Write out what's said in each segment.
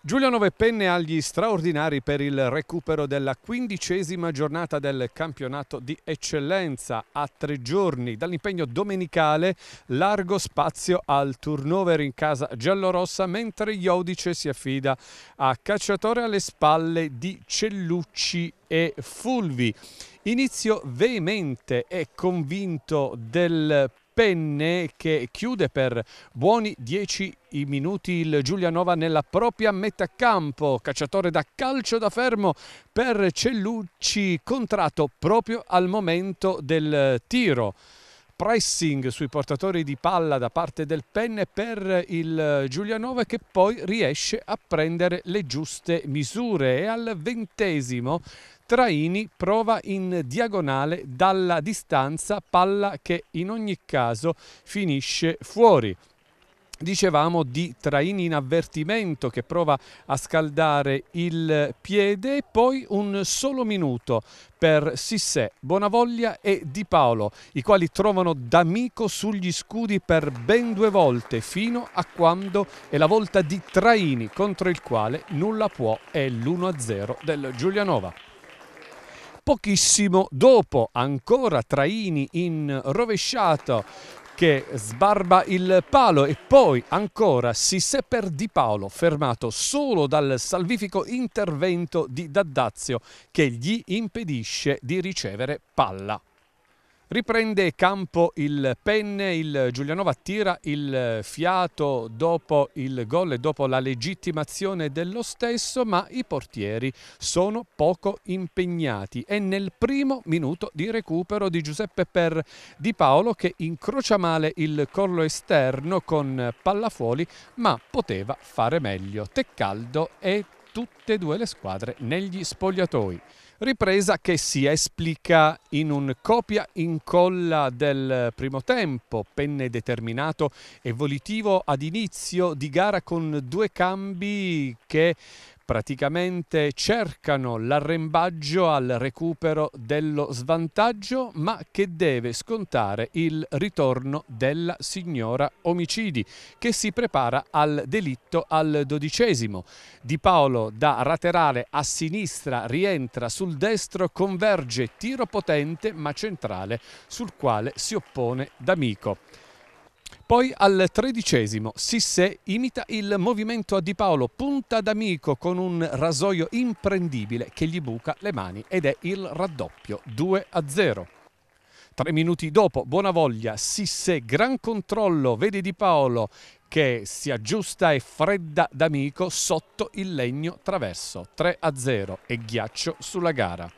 Giulia Novepenne agli straordinari per il recupero della quindicesima giornata del campionato di eccellenza. A tre giorni dall'impegno domenicale, largo spazio al turnover in casa giallorossa, mentre Iodice si affida a cacciatore alle spalle di Cellucci e Fulvi. Inizio veemente e convinto del Penne che chiude per buoni 10 minuti il Giulianova nella propria metà campo. Cacciatore da calcio da fermo per Cellucci, contratto proprio al momento del tiro pressing sui portatori di palla da parte del Penne per il Giulianova che poi riesce a prendere le giuste misure e al ventesimo Traini prova in diagonale dalla distanza, palla che in ogni caso finisce fuori. Dicevamo di Traini in avvertimento che prova a scaldare il piede e poi un solo minuto per Sissè, Bonavoglia e Di Paolo, i quali trovano D'Amico sugli scudi per ben due volte fino a quando è la volta di Traini contro il quale nulla può è l'1-0 del Giulianova. Pochissimo dopo, ancora Traini in rovesciato che sbarba il palo e poi ancora si Siseper Di Paolo fermato solo dal salvifico intervento di Daddazio che gli impedisce di ricevere palla. Riprende campo il penne, il Giulianova tira il fiato dopo il gol e dopo la legittimazione dello stesso, ma i portieri sono poco impegnati. È nel primo minuto di recupero di Giuseppe Per Di Paolo che incrocia male il collo esterno con Pallafuoli, ma poteva fare meglio. Teccaldo e tutte e due le squadre negli spogliatoi ripresa che si esplica in un copia-incolla del primo tempo, penne determinato e volitivo ad inizio di gara con due cambi che praticamente cercano l'arrembaggio al recupero dello svantaggio, ma che deve scontare il ritorno della signora omicidi, che si prepara al delitto al dodicesimo. Di Paolo da Raterale a sinistra rientra sul sul destro converge, tiro potente ma centrale sul quale si oppone D'Amico. Poi al tredicesimo Sisse imita il movimento a Di Paolo, punta d'amico con un rasoio imprendibile che gli buca le mani ed è il raddoppio 2 a 0. Tre minuti dopo, buona voglia, Sisse, gran controllo, vede Di Paolo che si aggiusta e fredda d'amico sotto il legno traverso. 3 a 0 e ghiaccio sulla gara.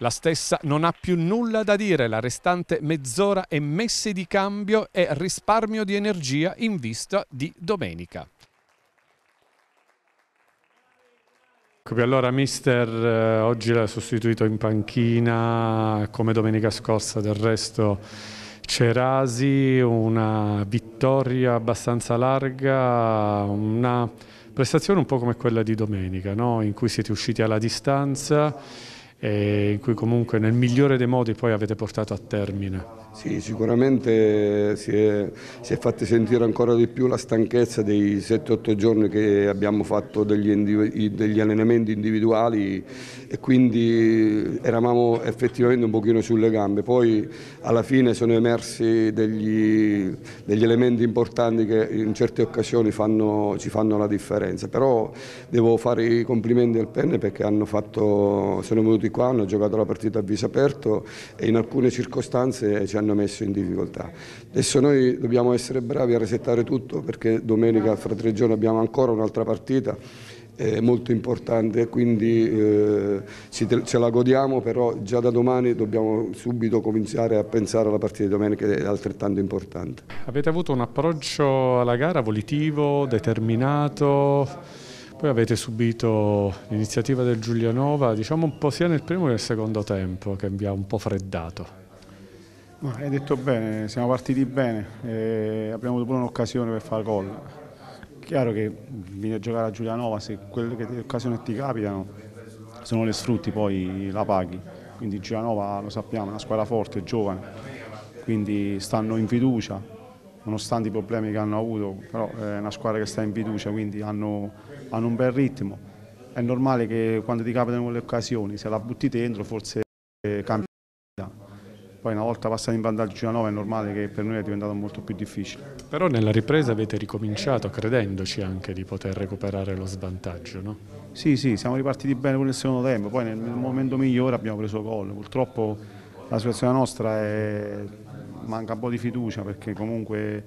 La stessa non ha più nulla da dire, la restante mezz'ora è messe di cambio e risparmio di energia in vista di domenica. Ecco, allora mister eh, oggi l'ha sostituito in panchina come domenica scorsa, del resto Cerasi, una vittoria abbastanza larga, una prestazione un po' come quella di domenica, no? in cui siete usciti alla distanza eh, in cui comunque nel migliore dei modi poi avete portato a termine. Sì, sicuramente si è, si è fatta sentire ancora di più la stanchezza dei 7-8 giorni che abbiamo fatto degli, degli allenamenti individuali e quindi eravamo effettivamente un pochino sulle gambe. Poi alla fine sono emersi degli, degli elementi importanti che in certe occasioni fanno, ci fanno la differenza, però devo fare i complimenti al Penne perché hanno fatto, sono venuti di qua hanno giocato la partita a viso aperto e in alcune circostanze ci hanno messo in difficoltà. Adesso noi dobbiamo essere bravi a resettare tutto perché domenica fra tre giorni abbiamo ancora un'altra partita molto importante, quindi eh, ce la godiamo, però già da domani dobbiamo subito cominciare a pensare alla partita di domenica che è altrettanto importante. Avete avuto un approccio alla gara volitivo, determinato? Poi avete subito l'iniziativa del Giulianova, diciamo un po' sia nel primo che nel secondo tempo, che vi ha un po' freddato. No, hai detto bene, siamo partiti bene, eh, abbiamo avuto pure un'occasione per fare gol. Chiaro che vieni a giocare a Giulianova, se quelle che, occasioni ti capitano, se non le sfrutti poi la paghi. Quindi Giulianova lo sappiamo, è una squadra forte, giovane, quindi stanno in fiducia, nonostante i problemi che hanno avuto, però eh, è una squadra che sta in fiducia, quindi hanno, hanno un bel ritmo. È normale che quando ti capitano quelle occasioni, se la butti dentro forse eh, cambia. la Poi una volta passati in vantaggio a 9 è normale che per noi è diventato molto più difficile. Però nella ripresa avete ricominciato credendoci anche di poter recuperare lo svantaggio, no? Sì, sì, siamo ripartiti bene con il secondo tempo, poi nel momento migliore abbiamo preso gol. Purtroppo la situazione nostra è manca un po' di fiducia perché comunque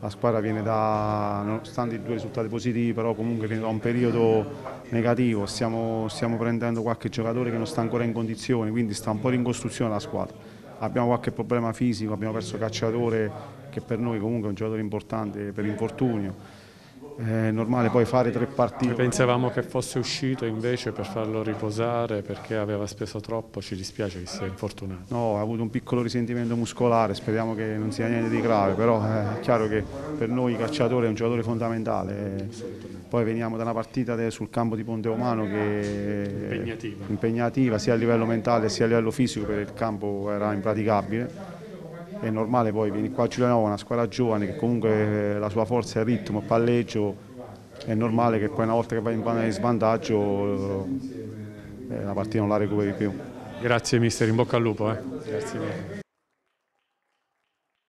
la squadra viene da, nonostante i due risultati positivi, però comunque viene da un periodo negativo, stiamo, stiamo prendendo qualche giocatore che non sta ancora in condizioni, quindi sta un po' in costruzione la squadra. Abbiamo qualche problema fisico, abbiamo perso il cacciatore che per noi comunque è un giocatore importante per infortunio è normale poi fare tre partite. Pensavamo che fosse uscito invece per farlo riposare perché aveva speso troppo, ci dispiace che sia infortunato. No, ha avuto un piccolo risentimento muscolare, speriamo che non sia niente di grave, però eh, è chiaro che per noi calciatore è un giocatore fondamentale. Poi veniamo da una partita sul campo di Ponte Romano che impegnativa. impegnativa sia a livello mentale sia a livello fisico perché il campo era impraticabile è normale poi venire qua a Giulianova, una squadra giovane che comunque eh, la sua forza è il ritmo, il palleggio, è normale che poi una volta che vai in svantaggio eh, la partita non la recuperi più. Grazie mister, in bocca al lupo. Eh. Grazie mille.